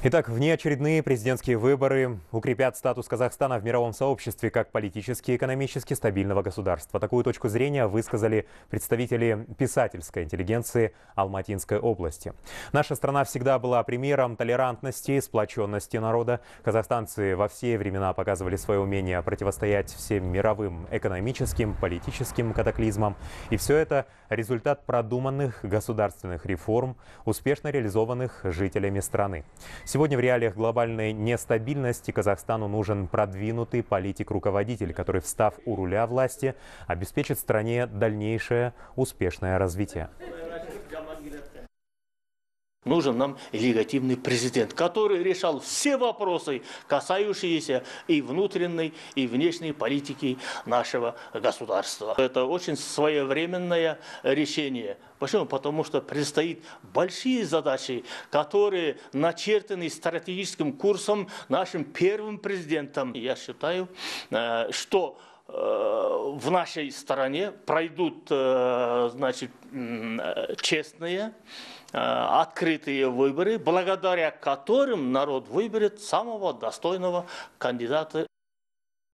Итак, внеочередные президентские выборы укрепят статус Казахстана в мировом сообществе как политически и экономически стабильного государства. Такую точку зрения высказали представители писательской интеллигенции Алматинской области. Наша страна всегда была примером толерантности и сплоченности народа. Казахстанцы во все времена показывали свое умение противостоять всем мировым экономическим, политическим катаклизмам. И все это результат продуманных государственных реформ, успешно реализованных жителями страны. Сегодня в реалиях глобальной нестабильности Казахстану нужен продвинутый политик-руководитель, который, встав у руля власти, обеспечит стране дальнейшее успешное развитие. Нужен нам легативный президент, который решал все вопросы, касающиеся и внутренней, и внешней политики нашего государства. Это очень своевременное решение. Почему? Потому что предстоит большие задачи, которые начертаны стратегическим курсом нашим первым президентом. Я считаю, э, что Э, в нашей стране пройдут э, значит, э, честные, открытые выборы, благодаря которым народ выберет самого достойного кандидата.